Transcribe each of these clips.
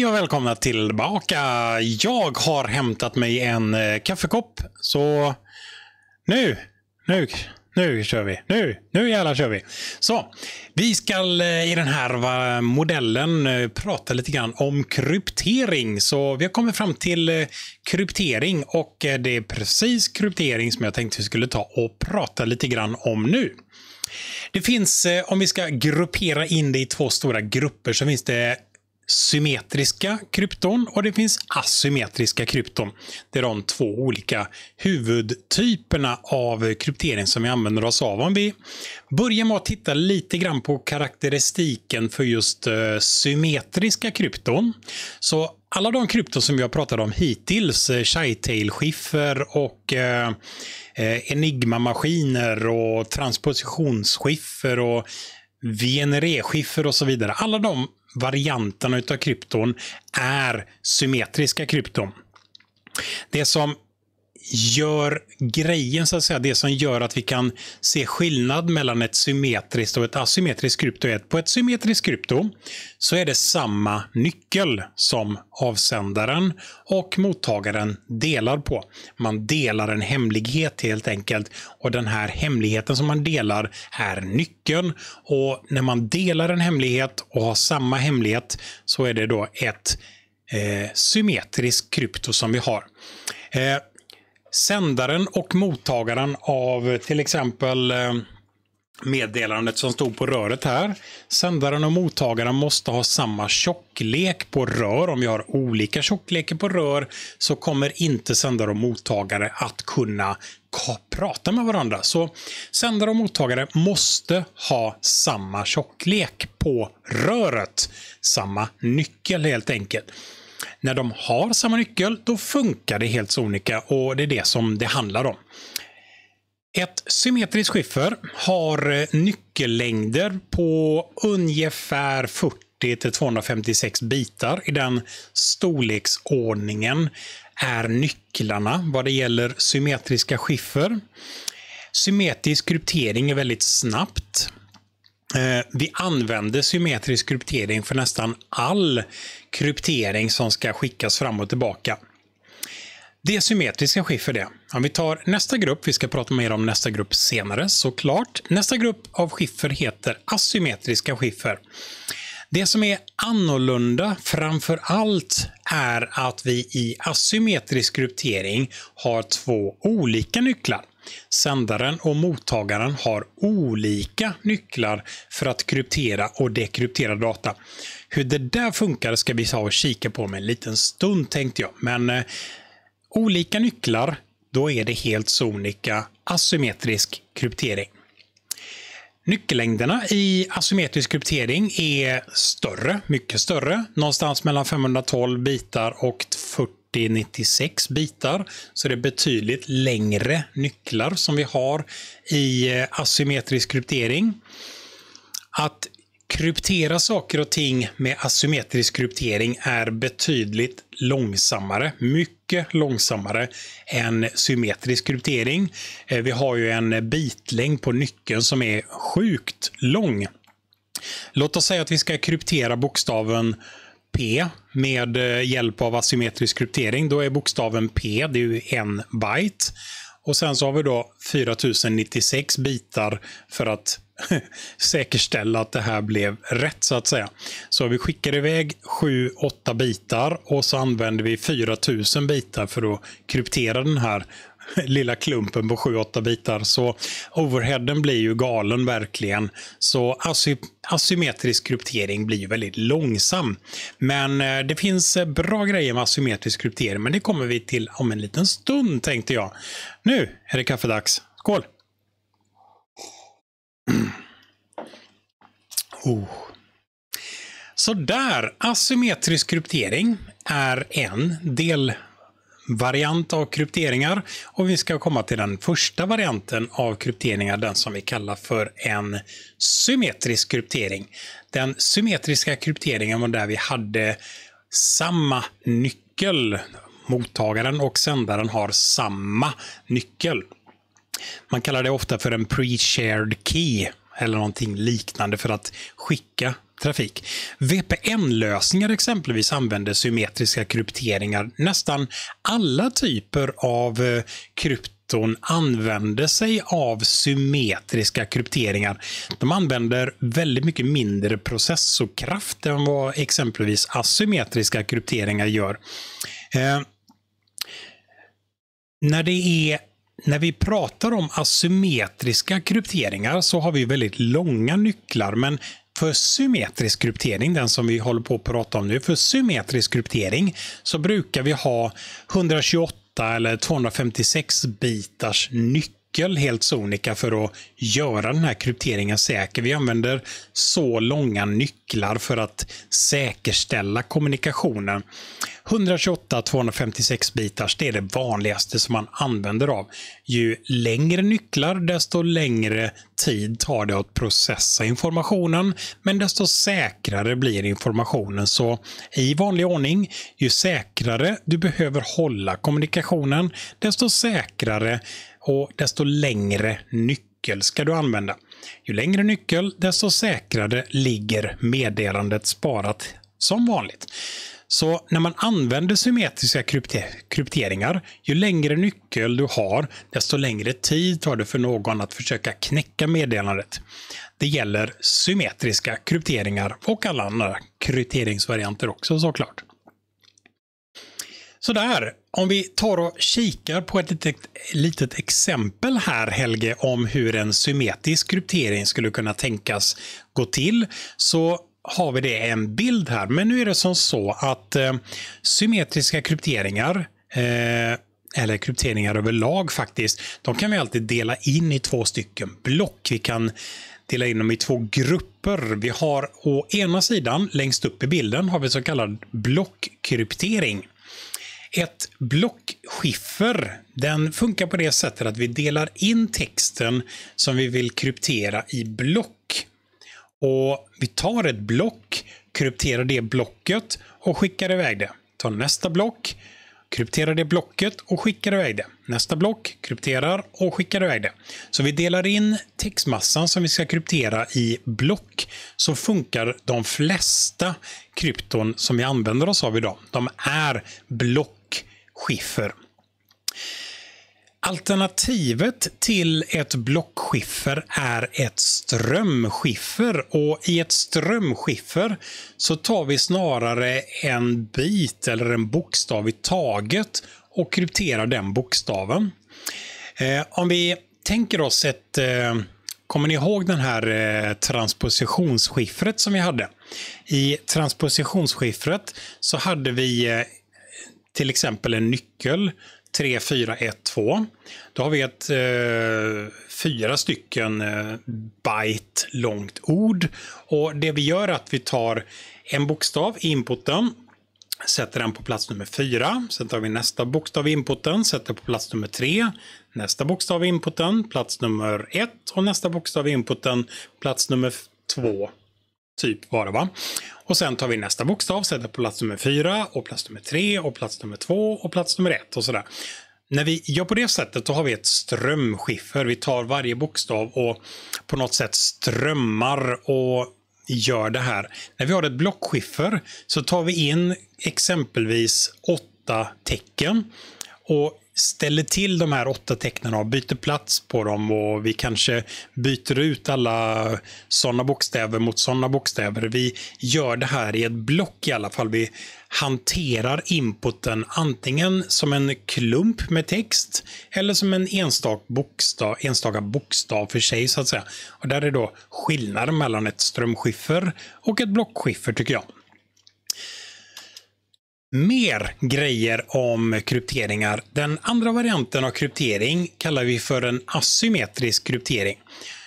Hej och välkomna tillbaka. Jag har hämtat mig en eh, kaffekopp. Så nu, nu, nu kör vi. Nu, nu jävlar kör vi. Så, vi ska eh, i den här modellen eh, prata lite grann om kryptering. Så vi har kommit fram till kryptering och det är precis kryptering som jag tänkte vi skulle ta och prata lite grann om nu. Det finns, om vi ska gruppera in det i två stora grupper, så finns det symmetriska krypton och det finns asymmetriska krypton. Det är de två olika huvudtyperna av kryptering som vi använder oss av. Om vi börjar med att titta lite grann på karaktäristiken för just eh, symmetriska krypton. Så alla de krypton som vi har pratat om hittills, eh, Chi-tail-skiffer och eh, Enigma-maskiner och transpositionsskiffer och VNRE-skiffer och så vidare. Alla de varianterna av krypton är symmetriska krypton. Det som gör grejen, så att säga, det som gör att vi kan se skillnad mellan ett symmetriskt och ett asymmetriskt krypto är att på ett symmetriskt krypto så är det samma nyckel som avsändaren och mottagaren delar på. Man delar en hemlighet helt enkelt och den här hemligheten som man delar är nyckeln och när man delar en hemlighet och har samma hemlighet så är det då ett eh, symmetriskt krypto som vi har. Eh, sändaren och mottagaren av till exempel eh, meddelandet som stod på röret här. Sändaren och mottagaren måste ha samma tjocklek på rör. Om vi har olika tjocklekar på rör så kommer inte sändare och mottagare att kunna prata med varandra. Så sändare och mottagare måste ha samma tjocklek på röret. Samma nyckel helt enkelt. När de har samma nyckel, då funkar det helt sonika och det är det som det handlar om. Ett symmetriskt skiffer har eh, nyckellängder på ungefär 40 256 bitar. I den storleksordningen är nycklarna vad det gäller symmetriska skiffer. Symmetrisk kryptering är väldigt snabbt. Eh, vi använder symmetrisk kryptering för nästan all kryptering som ska skickas fram och tillbaka. Det är symmetriska skiffer det. Om vi tar nästa grupp, vi ska prata mer om nästa grupp senare såklart. Nästa grupp av skiffer heter asymmetriska skiffer. Det som är annorlunda framför allt är att vi i asymmetrisk kryptering har två olika nycklar. Sändaren och mottagaren har olika nycklar för att kryptera och dekryptera data. Hur det där funkar ska vi ta och kika på om en liten stund tänkte jag. Men eh, olika nycklar, då är det helt sonika asymmetrisk kryptering. Nyckellängderna i asymmetrisk kryptering är större, mycket större, någonstans mellan 512 bitar och 40 det är 96 bitar, så det är betydligt längre nycklar som vi har i eh, asymmetrisk kryptering. Att kryptera saker och ting med asymmetrisk kryptering är betydligt långsammare, mycket långsammare än symmetrisk kryptering. Eh, vi har ju en bitlängd på nyckeln som är sjukt lång. Låt oss säga att vi ska kryptera bokstaven P med eh, hjälp av asymmetrisk kryptering, då är bokstaven P det är en byte. Och sen så har vi då 4096 bitar för att säkerställa att det här blev rätt så att säga. Så vi skickar iväg 7-8 bitar och så använder vi 4000 bitar för att kryptera den här lilla klumpen på 7-8 bitar. Så overheaden blir ju galen verkligen. Så asy asymmetrisk kryptering blir ju väldigt långsam. Men eh, det finns eh, bra grejer med asymmetrisk kryptering, men det kommer vi till om en liten stund tänkte jag. Nu är det kaffedags. Skål! Oh. Sådär, asymmetrisk kryptering är en del variant av krypteringar. Och vi ska komma till den första varianten av krypteringar, den som vi kallar för en symmetrisk kryptering. Den symmetriska krypteringen var där vi hade samma nyckel. Mottagaren och sändaren har samma nyckel. Man kallar det ofta för en pre-shared key eller någonting liknande för att skicka trafik. VPN-lösningar exempelvis använder symmetriska krypteringar. Nästan alla typer av eh, krypton använder sig av symmetriska krypteringar. De använder väldigt mycket mindre processorkraft än vad exempelvis asymmetriska krypteringar gör. Eh, när, det är, när vi pratar om asymmetriska krypteringar så har vi väldigt långa nycklar, men för symmetrisk kryptering, den som vi håller på att prata om nu, för symmetrisk kryptering så brukar vi ha 128 eller 256 bitars nyckel nyckel helt sonika för att göra den här krypteringen säker. Vi använder så långa nycklar för att säkerställa kommunikationen. 128 256 bitars, det är det vanligaste som man använder av. Ju längre nycklar, desto längre tid tar det att processa informationen, men desto säkrare blir informationen. Så i vanlig ordning, ju säkrare du behöver hålla kommunikationen, desto säkrare och desto längre nyckel ska du använda. Ju längre nyckel, desto säkrare ligger meddelandet sparat som vanligt. Så när man använder symmetriska krypter krypteringar, ju längre nyckel du har, desto längre tid tar det för någon att försöka knäcka meddelandet. Det gäller symmetriska krypteringar och alla andra krypteringsvarianter också såklart. Sådär, om vi tar och kikar på ett litet, litet, exempel här Helge om hur en symmetrisk kryptering skulle kunna tänkas gå till. Så har vi det en bild här. Men nu är det som så att eh, symmetriska krypteringar eh, eller krypteringar överlag faktiskt, de kan vi alltid dela in i två stycken block. Vi kan dela in dem i två grupper. Vi har å ena sidan, längst upp i bilden, har vi så kallad blockkryptering. Ett blockskiffer den funkar på det sättet att vi delar in texten som vi vill kryptera i block. Och Vi tar ett block, krypterar det blocket och skickar iväg det. Tar nästa block, krypterar det blocket och skickar iväg det. Nästa block krypterar och skickar iväg det. Så vi delar in textmassan som vi ska kryptera i block. Så funkar de flesta krypton som vi använder oss av idag. De är block blockskiffer. Alternativet till ett blockskiffer är ett strömskiffer och i ett strömskiffer så tar vi snarare en bit eller en bokstav i taget och krypterar den bokstaven. Eh, om vi tänker oss ett eh, Kommer ni ihåg den här eh, transpositionsskiffret som vi hade? I transpositionsskiffret så hade vi eh, till exempel en nyckel 3412. Då har vi ett eh, fyra stycken eh, byte långt ord. Och det vi gör är att vi tar en bokstav, inputen, sätter den på plats nummer 4. Sen tar vi nästa bokstav i inputen, sätter på plats nummer 3. Nästa bokstav i inputen, plats nummer 1 och nästa bokstav i inputen, plats nummer 2 typ var det va. Och sen tar vi nästa bokstav, sätter på plats nummer fyra och plats nummer tre och plats nummer två och plats nummer ett och sådär. När vi gör på det sättet då har vi ett strömskiffer. Vi tar varje bokstav och på något sätt strömmar och gör det här. När vi har ett blockskiffer så tar vi in exempelvis åtta tecken och ställer till de här åtta tecknen och byter plats på dem och vi kanske byter ut alla sådana bokstäver mot sådana bokstäver. Vi gör det här i ett block i alla fall. Vi hanterar inputen antingen som en klump med text eller som en enstaka bokstav, enstaka bokstav för sig så att säga. Och där är då skillnaden mellan ett strömskiffer och ett blockskiffer tycker jag mer grejer om krypteringar. Den andra varianten av kryptering kallar vi för en asymmetrisk kryptering.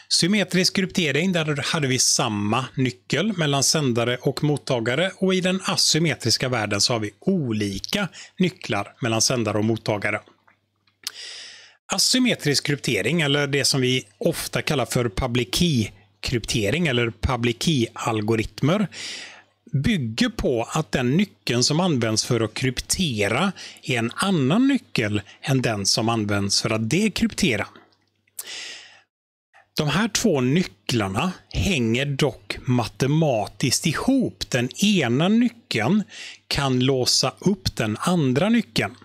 Symmetrisk kryptering, där hade vi samma nyckel mellan sändare och mottagare och i den asymmetriska världen så har vi olika nycklar mellan sändare och mottagare. Asymmetrisk kryptering, eller det som vi ofta kallar för public key kryptering eller public key-algoritmer bygger på att den nyckeln som används för att kryptera är en annan nyckel än den som används för att dekryptera. De här två nycklarna hänger dock matematiskt ihop. Den ena nyckeln kan låsa upp den andra nyckeln.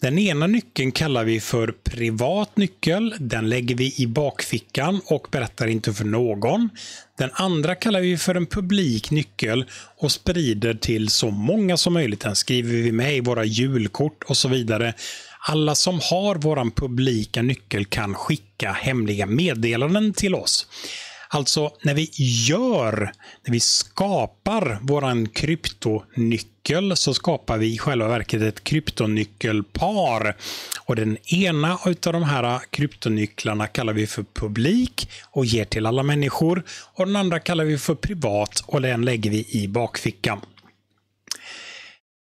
Den ena nyckeln kallar vi för privat nyckel. Den lägger vi i bakfickan och berättar inte för någon. Den andra kallar vi för en publik nyckel och sprider till så många som möjligt. Den skriver vi med i våra julkort och så vidare. Alla som har vår publika nyckel kan skicka hemliga meddelanden till oss. Alltså när vi gör, när vi skapar våran kryptonyckel så skapar vi i själva verket ett kryptonyckelpar. Och den ena av de här kryptonycklarna kallar vi för publik och ger till alla människor. Och den andra kallar vi för privat och den lägger vi i bakfickan.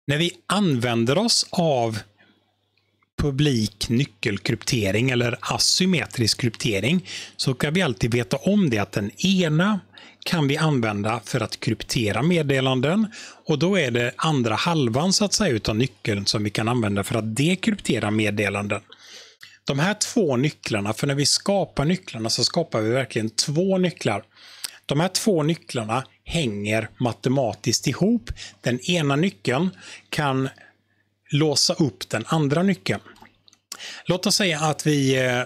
När vi använder oss av publik nyckelkryptering eller asymmetrisk kryptering så ska vi alltid veta om det att den ena kan vi använda för att kryptera meddelanden och då är det andra halvan så att säga utav nyckeln som vi kan använda för att dekryptera meddelanden. De här två nycklarna, för när vi skapar nycklarna så skapar vi verkligen två nycklar. De här två nycklarna hänger matematiskt ihop. Den ena nyckeln kan låsa upp den andra nyckeln. Låt oss säga att vi, eh,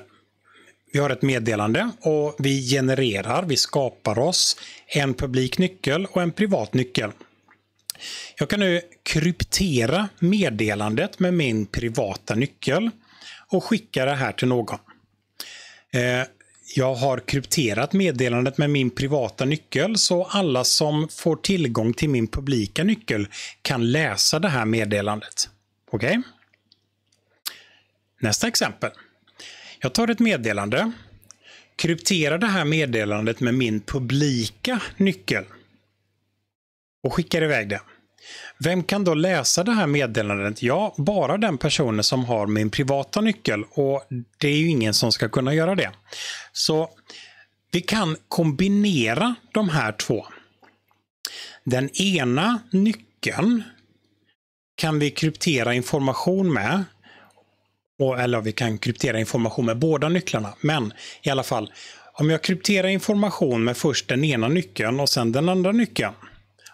vi har ett meddelande och vi genererar, vi skapar oss en publik nyckel och en privat nyckel. Jag kan nu kryptera meddelandet med min privata nyckel och skicka det här till någon. Eh, jag har krypterat meddelandet med min privata nyckel så alla som får tillgång till min publika nyckel kan läsa det här meddelandet. Okej. Okay. Nästa exempel. Jag tar ett meddelande, krypterar det här meddelandet med min publika nyckel och skickar iväg det. Vem kan då läsa det här meddelandet? Ja, bara den personen som har min privata nyckel och det är ju ingen som ska kunna göra det. Så vi kan kombinera de här två. Den ena nyckeln kan vi kryptera information med. Och, eller vi kan kryptera information med båda nycklarna. Men i alla fall, om jag krypterar information med först den ena nyckeln och sen den andra nyckeln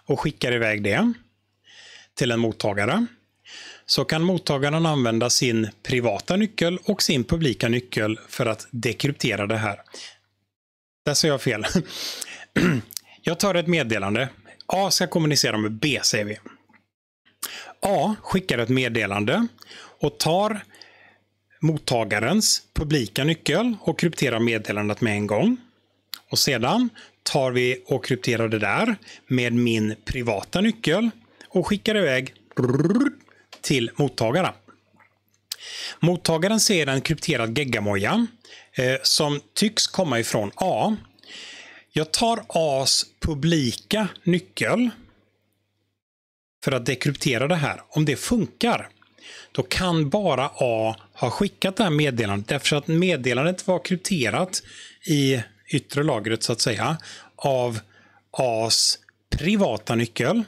och skickar iväg det till en mottagare så kan mottagaren använda sin privata nyckel och sin publika nyckel för att dekryptera det här. Där sa jag fel. Jag tar ett meddelande. A ska kommunicera med B, säger vi. A skickar ett meddelande och tar mottagarens publika nyckel och krypterar meddelandet med en gång. Och sedan tar vi och krypterar det där med min privata nyckel och skickar iväg till mottagaren. Mottagaren ser en krypterad geggamoja eh, som tycks komma ifrån A. Jag tar A's publika nyckel för att dekryptera det här. Om det funkar, då kan bara A ha skickat det här meddelandet därför att meddelandet var krypterat i yttre lagret så att säga av As privata nyckel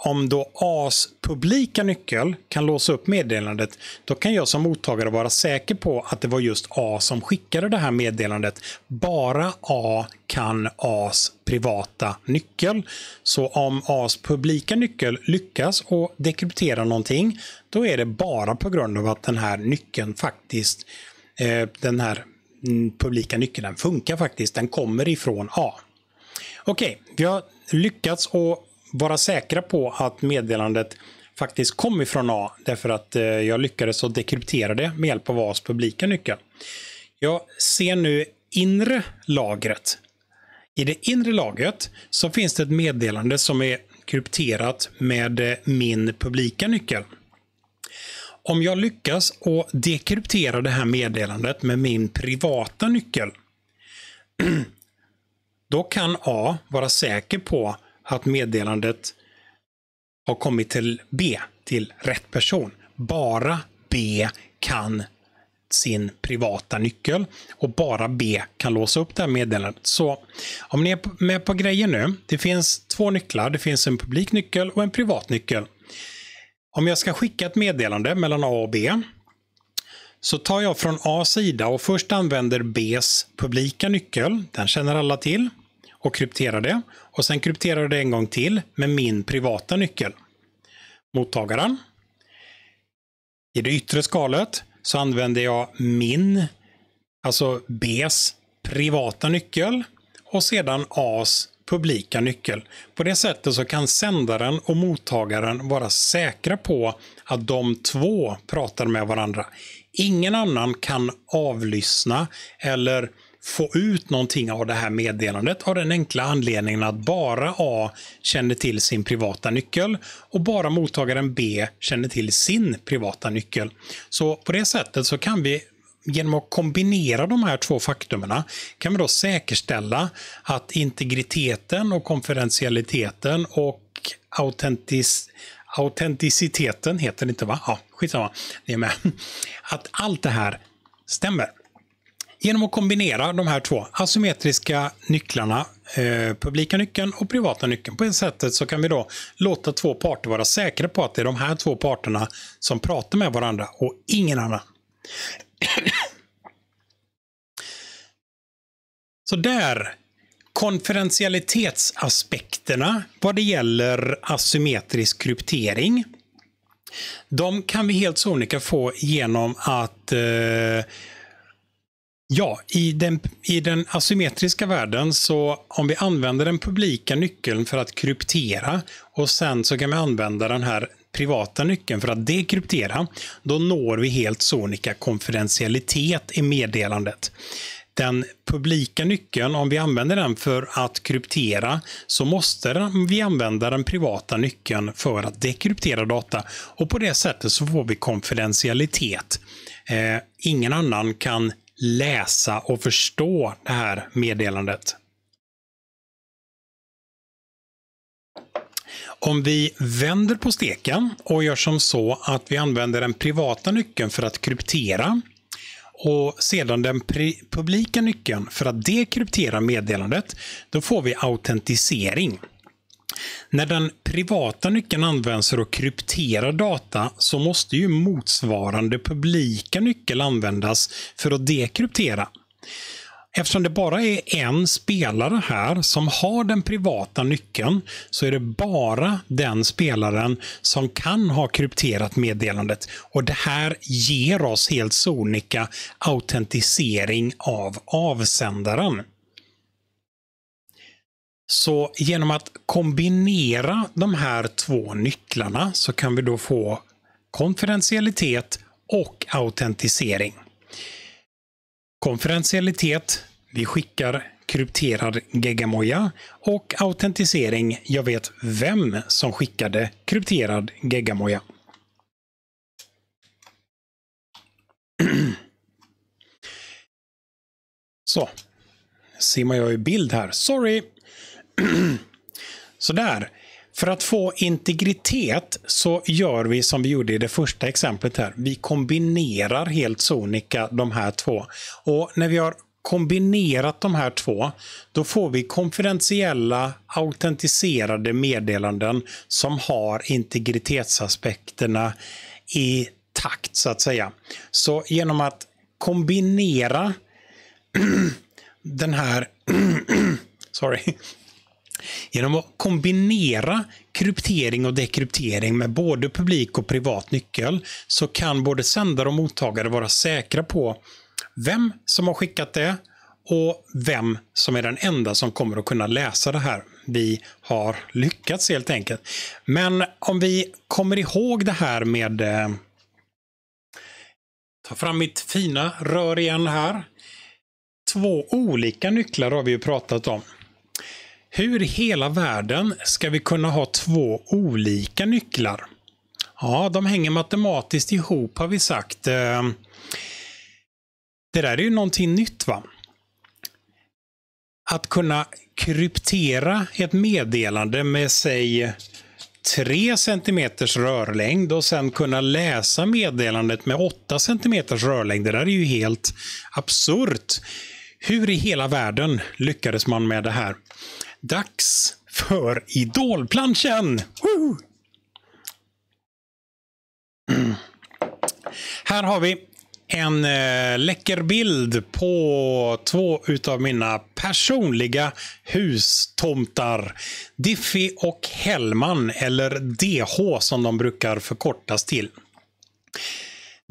om då AS publika nyckel kan låsa upp meddelandet, då kan jag som mottagare vara säker på att det var just A som skickade det här meddelandet. Bara A kan AS privata nyckel. Så om AS publika nyckel lyckas och dekryptera någonting, då är det bara på grund av att den här nyckeln faktiskt, eh, den här mm, publika nyckeln, funkar faktiskt. Den kommer ifrån A. Okej, vi har lyckats att vara säkra på att meddelandet faktiskt kom ifrån A därför att eh, jag lyckades att dekryptera det med hjälp av A's publika nyckel. Jag ser nu inre lagret. I det inre lagret så finns det ett meddelande som är krypterat med eh, min publika nyckel. Om jag lyckas att dekryptera det här meddelandet med min privata nyckel då kan A vara säker på att meddelandet har kommit till B, till rätt person. Bara B kan sin privata nyckel och bara B kan låsa upp det här meddelandet. Så om ni är med på grejen nu. Det finns två nycklar. Det finns en publik nyckel och en privat nyckel. Om jag ska skicka ett meddelande mellan A och B så tar jag från A sida och först använder Bs publika nyckel. Den känner alla till och krypterar det. Och sen krypterade det en gång till med min privata nyckel. Mottagaren. I det yttre skalet så använder jag min, alltså Bs, privata nyckel och sedan As publika nyckel. På det sättet så kan sändaren och mottagaren vara säkra på att de två pratar med varandra. Ingen annan kan avlyssna eller få ut någonting av det här meddelandet av den enkla anledningen att bara A känner till sin privata nyckel och bara mottagaren B känner till sin privata nyckel. Så på det sättet så kan vi genom att kombinera de här två faktumerna kan vi då säkerställa att integriteten och konfidentialiteten och autentis autenticiteten, heter det inte va? Ja, skitsamma, det är med. Att allt det här stämmer. Genom att kombinera de här två asymmetriska nycklarna, eh, publika nyckeln och privata nyckeln, på det sättet så kan vi då låta två parter vara säkra på att det är de här två parterna som pratar med varandra och ingen annan. Så där, konferentialitetsaspekterna vad det gäller asymmetrisk kryptering. De kan vi helt sonika få genom att eh, Ja, i den, i den asymmetriska världen så om vi använder den publika nyckeln för att kryptera och sen så kan vi använda den här privata nyckeln för att dekryptera, då når vi helt sonika konfidentialitet i meddelandet. Den publika nyckeln, om vi använder den för att kryptera, så måste vi använda den privata nyckeln för att dekryptera data och på det sättet så får vi konfidentialitet. Eh, ingen annan kan läsa och förstå det här meddelandet. Om vi vänder på steken och gör som så att vi använder den privata nyckeln för att kryptera och sedan den publika nyckeln för att dekryptera meddelandet, då får vi autentisering. När den privata nyckeln används för att kryptera data så måste ju motsvarande publika nyckel användas för att dekryptera. Eftersom det bara är en spelare här som har den privata nyckeln så är det bara den spelaren som kan ha krypterat meddelandet. Och Det här ger oss helt sonika autentisering av avsändaren. Så genom att kombinera de här två nycklarna så kan vi då få konfidentialitet och autentisering. Konfidentialitet, vi skickar krypterad geggamoja och autentisering, jag vet vem som skickade krypterad geggamoja. Så, simmar jag i bild här. Sorry! Sådär. För att få integritet så gör vi som vi gjorde i det första exemplet här. Vi kombinerar helt sonika de här två. Och när vi har kombinerat de här två, då får vi konfidentiella, autentiserade meddelanden som har integritetsaspekterna i takt, så att säga. Så genom att kombinera den här sorry, Genom att kombinera kryptering och dekryptering med både publik och privat nyckel så kan både sändare och mottagare vara säkra på vem som har skickat det och vem som är den enda som kommer att kunna läsa det här. Vi har lyckats helt enkelt. Men om vi kommer ihåg det här med... Eh, ta fram mitt fina rör igen här. Två olika nycklar har vi ju pratat om. Hur i hela världen ska vi kunna ha två olika nycklar? Ja, de hänger matematiskt ihop har vi sagt. Eh, det där är ju någonting nytt va? Att kunna kryptera ett meddelande med säg 3 cm rörlängd och sen kunna läsa meddelandet med 8 cm rörlängd. Det där är ju helt absurt. Hur i hela världen lyckades man med det här? Dags för idolplanschen! Woo! Här har vi en eh, läcker bild på två utav mina personliga hustomtar. Diffy och Hellman, eller DH som de brukar förkortas till.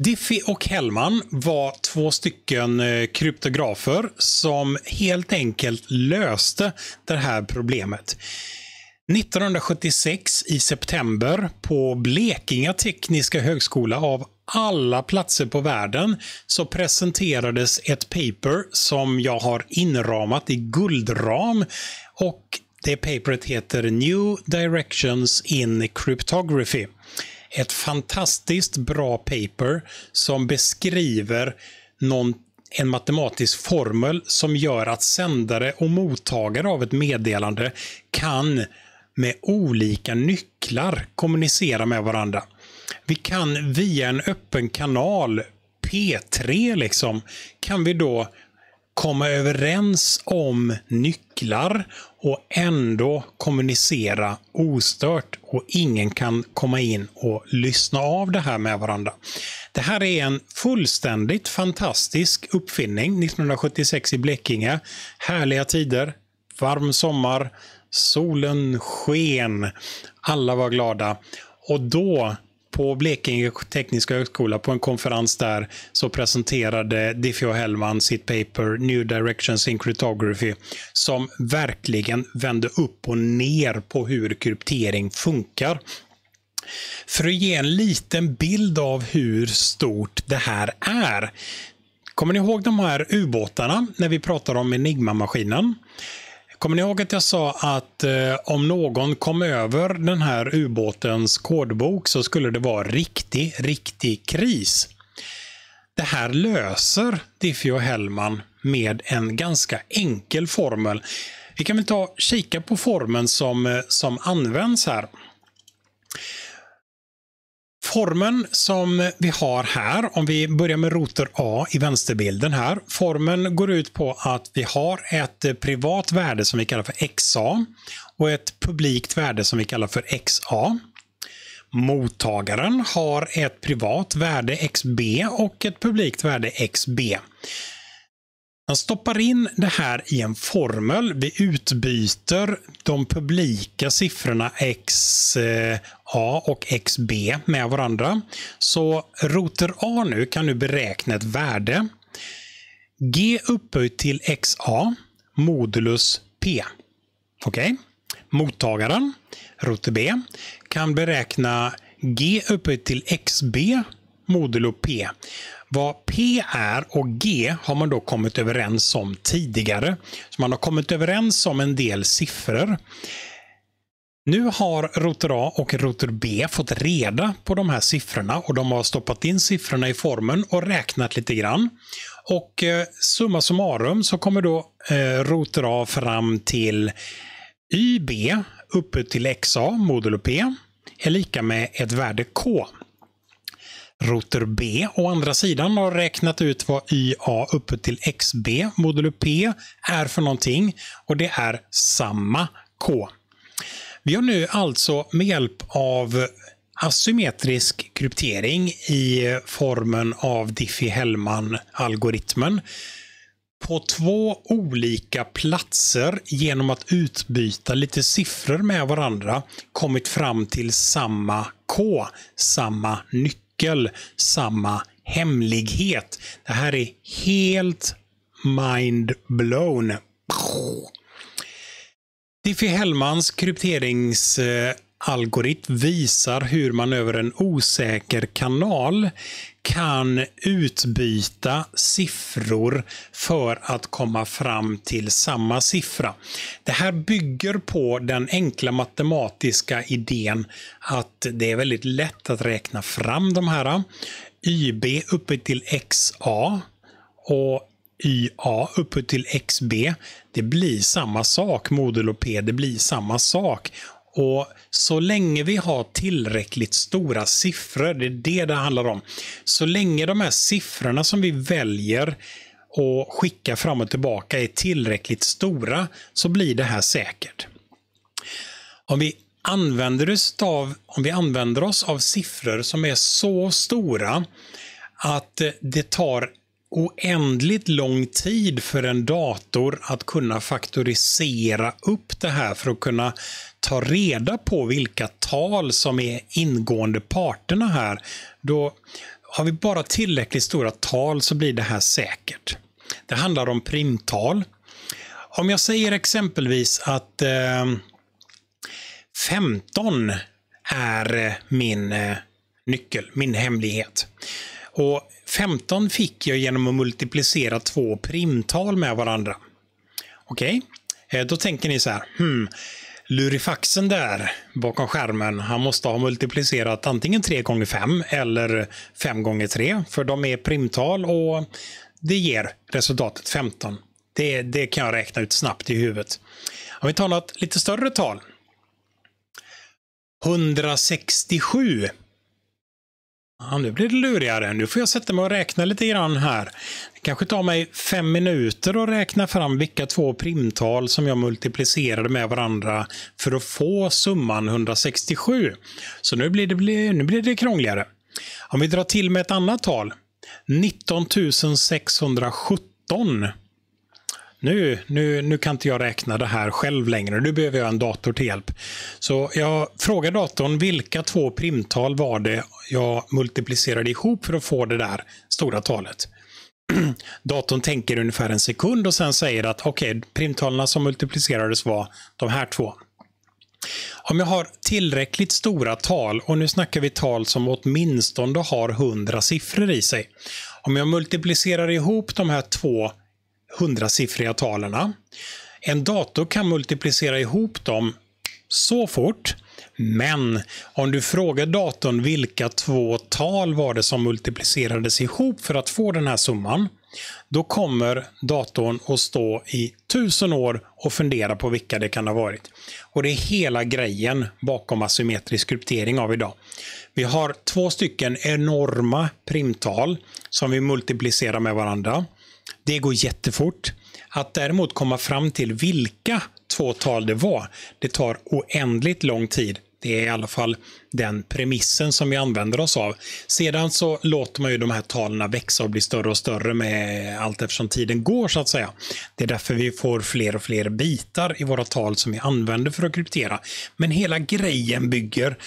Diffy och Hellman var två stycken eh, kryptografer som helt enkelt löste det här problemet. 1976 i september på Blekinga Tekniska Högskola av alla platser på världen så presenterades ett paper som jag har inramat i guldram och det paperet heter New Directions in Cryptography ett fantastiskt bra paper som beskriver någon, en matematisk formel som gör att sändare och mottagare av ett meddelande kan med olika nycklar kommunicera med varandra. Vi kan via en öppen kanal P3 liksom, kan vi då komma överens om nycklar och ändå kommunicera ostört och ingen kan komma in och lyssna av det här med varandra. Det här är en fullständigt fantastisk uppfinning. 1976 i Blekinge. Härliga tider, varm sommar, solen sken, alla var glada. Och då på Blekinge Tekniska Högskola, på en konferens där, så presenterade Diffie och Hellman sitt paper New Directions in Cryptography, som verkligen vände upp och ner på hur kryptering funkar. För att ge en liten bild av hur stort det här är. Kommer ni ihåg de här ubåtarna när vi pratar om Enigma-maskinen? Kommer ni ihåg att jag sa att eh, om någon kom över den här ubåtens kodbok så skulle det vara riktig, riktig kris. Det här löser Diffie och Hellman med en ganska enkel formel. Vi kan väl ta kika på formeln som, eh, som används här. Formen som vi har här, om vi börjar med rotor A i vänsterbilden här. Formen går ut på att vi har ett privat värde som vi kallar för XA och ett publikt värde som vi kallar för XA. Mottagaren har ett privat värde XB och ett publikt värde XB. Man stoppar in det här i en formel. Vi utbyter de publika siffrorna XA eh, och XB med varandra. Så roter A nu kan nu beräkna ett värde. G upphöjt till XA modulus P. Okej? Okay. Mottagaren, roter B, kan beräkna G upphöjt till XB modulo P. Vad P är och G har man då kommit överens om tidigare. Så man har kommit överens om en del siffror. Nu har rotor A och rotor B fått reda på de här siffrorna och de har stoppat in siffrorna i formen och räknat lite grann. Och eh, summa summarum så kommer då eh, rotor A fram till YB uppe till XA, modulo P, är lika med ett värde K. Router B å andra sidan har räknat ut vad YA uppe till XB, modulo P, är för någonting och det är samma K. Vi har nu alltså med hjälp av asymmetrisk kryptering i formen av Diffie-Hellman-algoritmen på två olika platser genom att utbyta lite siffror med varandra kommit fram till samma K, samma nyckel nyckel, samma hemlighet. Det här är helt mind-blown. Diffie Hellmans krypterings eh, algoritm visar hur man över en osäker kanal kan utbyta siffror för att komma fram till samma siffra. Det här bygger på den enkla matematiska idén att det är väldigt lätt att räkna fram de här. YB uppe till XA och YA uppe till XB. Det blir samma sak. modul och P, det blir samma sak. Och så länge vi har tillräckligt stora siffror, det är det det handlar om. Så länge de här siffrorna som vi väljer och skickar fram och tillbaka är tillräckligt stora så blir det här säkert. Om vi använder oss av, om vi använder oss av siffror som är så stora att det tar oändligt lång tid för en dator att kunna faktorisera upp det här för att kunna ta reda på vilka tal som är ingående parterna här. Då har vi bara tillräckligt stora tal så blir det här säkert. Det handlar om primtal. Om jag säger exempelvis att eh, 15 är eh, min eh, nyckel, min hemlighet. Och 15 fick jag genom att multiplicera två primtal med varandra. Okej, okay. Eh, då tänker ni så här. Hmm, lurifaxen där bakom skärmen, han måste ha multiplicerat antingen 3 gånger 5 eller 5 gånger 3 för de är primtal och det ger resultatet 15. Det, det kan jag räkna ut snabbt i huvudet. Om vi tar något lite större tal. 167 Ja, nu blir det lurigare. Nu får jag sätta mig och räkna lite grann här. Det kanske tar mig fem minuter att räkna fram vilka två primtal som jag multiplicerade med varandra för att få summan 167. Så nu blir det, nu blir det krångligare. Om vi drar till med ett annat tal. 19 617 nu, nu, nu kan inte jag räkna det här själv längre. Nu behöver jag en dator till hjälp. Så jag frågar datorn vilka två primtal var det jag multiplicerade ihop för att få det där stora talet. datorn tänker ungefär en sekund och sen säger att okej, okay, primtalen som multiplicerades var de här två. Om jag har tillräckligt stora tal, och nu snackar vi tal som åtminstone har 100 siffror i sig. Om jag multiplicerar ihop de här två hundrasiffriga talen. En dator kan multiplicera ihop dem så fort men om du frågar datorn vilka två tal var det som multiplicerades ihop för att få den här summan, då kommer datorn att stå i tusen år och fundera på vilka det kan ha varit. Och Det är hela grejen bakom asymmetrisk kryptering av idag. Vi har två stycken enorma primtal som vi multiplicerar med varandra. Det går jättefort. Att däremot komma fram till vilka två tal det var, det tar oändligt lång tid. Det är i alla fall den premissen som vi använder oss av. Sedan så låter man ju de här talen växa och bli större och större med allt eftersom tiden går så att säga. Det är därför vi får fler och fler bitar i våra tal som vi använder för att kryptera. Men hela grejen bygger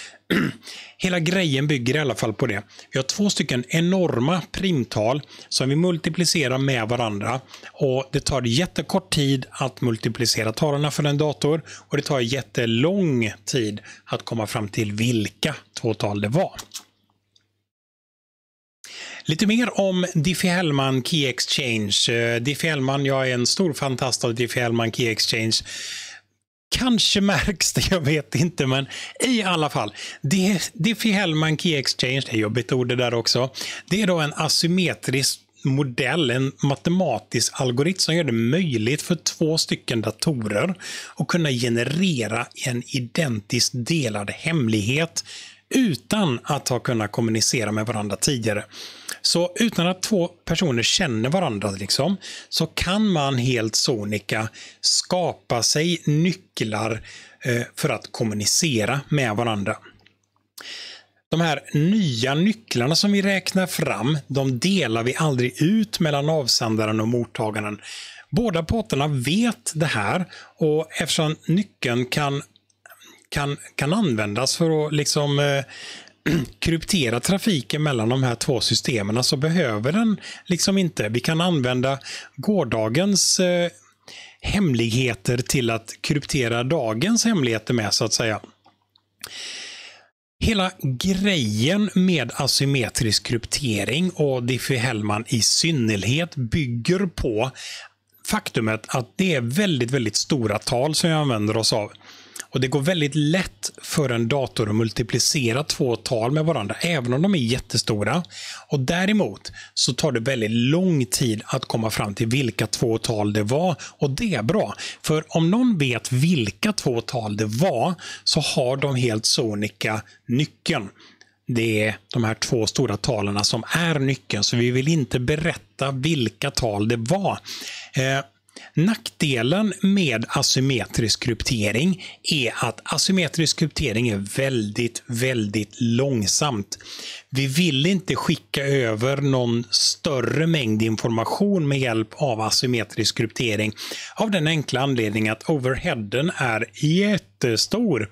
Hela grejen bygger i alla fall på det. Vi har två stycken enorma primtal som vi multiplicerar med varandra. Och Det tar jättekort tid att multiplicera talarna för en dator och det tar jättelång tid att komma fram till vilka vilka två tal det var. Lite mer om Diffie Hellman Key Exchange. Eh, Diffie Hellman, jag är en stor fantast av Diffie Hellman Key Exchange. Kanske märks det, jag vet inte, men i alla fall. Diffie-Hellman Key Exchange, det är jobbigt ord det där också. Det är då en asymmetrisk modell, en matematisk algoritm som gör det möjligt för två stycken datorer att kunna generera en identiskt delad hemlighet utan att ha kunnat kommunicera med varandra tidigare. Så utan att två personer känner varandra liksom, så kan man helt sonika skapa sig nycklar eh, för att kommunicera med varandra de här nya nycklarna som vi räknar fram, de delar vi aldrig ut mellan avsändaren och mottagaren. Båda parterna vet det här och eftersom nyckeln kan, kan, kan användas för att liksom eh, kryptera trafiken mellan de här två systemen så behöver den liksom inte. Vi kan använda gårdagens eh, hemligheter till att kryptera dagens hemligheter med så att säga. Hela grejen med asymmetrisk kryptering och Diffie-Hellman i synnerhet bygger på faktumet att det är väldigt, väldigt stora tal som vi använder oss av. Och det går väldigt lätt för en dator att multiplicera två tal med varandra, även om de är jättestora. Och däremot så tar det väldigt lång tid att komma fram till vilka två tal det var. Och det är bra, för om någon vet vilka två tal det var så har de helt sonika nyckeln det är de här två stora talen som är nyckeln, så vi vill inte berätta vilka tal det var. Eh, Nackdelen med asymmetrisk kryptering är att asymmetrisk kryptering är väldigt, väldigt långsamt. Vi vill inte skicka över någon större mängd information med hjälp av asymmetrisk kryptering av den enkla anledningen att overheaden är jättestor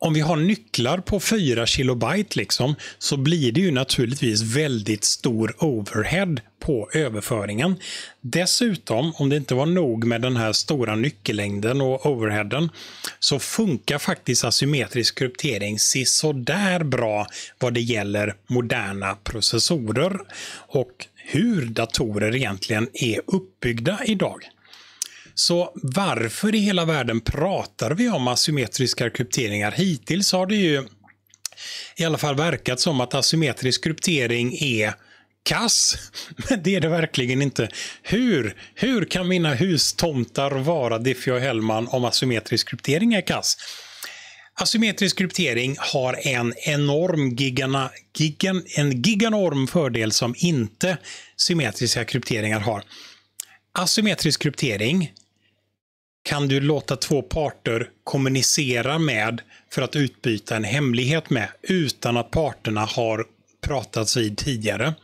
om vi har nycklar på 4 kilobyte liksom, så blir det ju naturligtvis väldigt stor overhead på överföringen. Dessutom, om det inte var nog med den här stora nyckellängden och overheaden, så funkar faktiskt asymmetrisk kryptering sisådär bra vad det gäller moderna processorer och hur datorer egentligen är uppbyggda idag. Så varför i hela världen pratar vi om asymmetriska krypteringar? Hittills har det ju i alla fall verkat som att asymmetrisk kryptering är kass. Men det är det verkligen inte. Hur, hur kan mina hustomtar vara Diffie och Hellman om asymmetrisk kryptering är kass? Asymmetrisk kryptering har en enorm gigana, gigan, en giganorm fördel som inte symmetriska krypteringar har. Asymmetrisk kryptering kan du låta två parter kommunicera med för att utbyta en hemlighet med utan att parterna har pratats vid tidigare.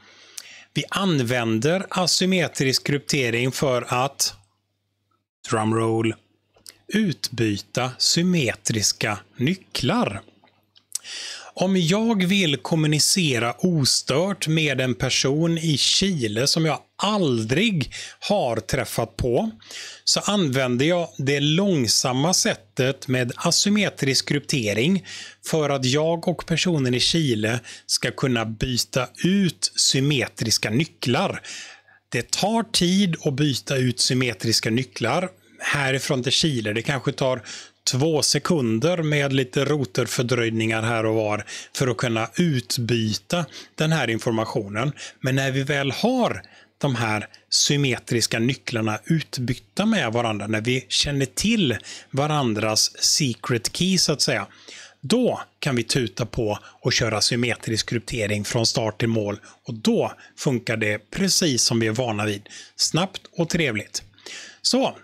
Vi använder asymmetrisk kryptering för att drumroll utbyta symmetriska nycklar. Om jag vill kommunicera ostört med en person i Chile som jag aldrig har träffat på så använder jag det långsamma sättet med asymmetrisk kryptering för att jag och personen i Chile ska kunna byta ut symmetriska nycklar. Det tar tid att byta ut symmetriska nycklar härifrån till Chile. Det kanske tar två sekunder med lite roterfördröjningar här och var för att kunna utbyta den här informationen. Men när vi väl har de här symmetriska nycklarna utbytta med varandra, när vi känner till varandras secret key så att säga, då kan vi tuta på och köra symmetrisk kryptering från start till mål och då funkar det precis som vi är vana vid. Snabbt och trevligt. Så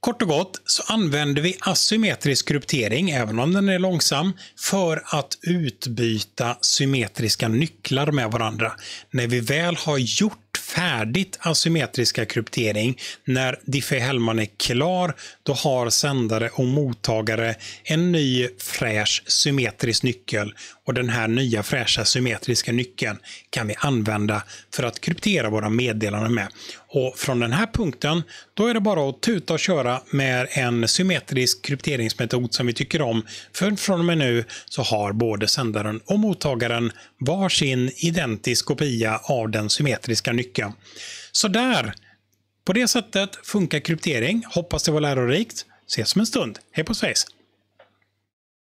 Kort och gott så använder vi asymmetrisk kryptering, även om den är långsam, för att utbyta symmetriska nycklar med varandra. När vi väl har gjort färdigt asymmetriska kryptering, när Diffie-Hellman är klar, då har sändare och mottagare en ny fräsch symmetrisk nyckel. Och den här nya fräscha symmetriska nyckeln kan vi använda för att kryptera våra meddelanden med. Och från den här punkten, då är det bara att tuta och köra med en symmetrisk krypteringsmetod som vi tycker om. För från och med nu så har både sändaren och mottagaren varsin identisk kopia av den symmetriska nyckeln. Så där! På det sättet funkar kryptering. Hoppas det var lärorikt. Ses om en stund. Hej på svejs!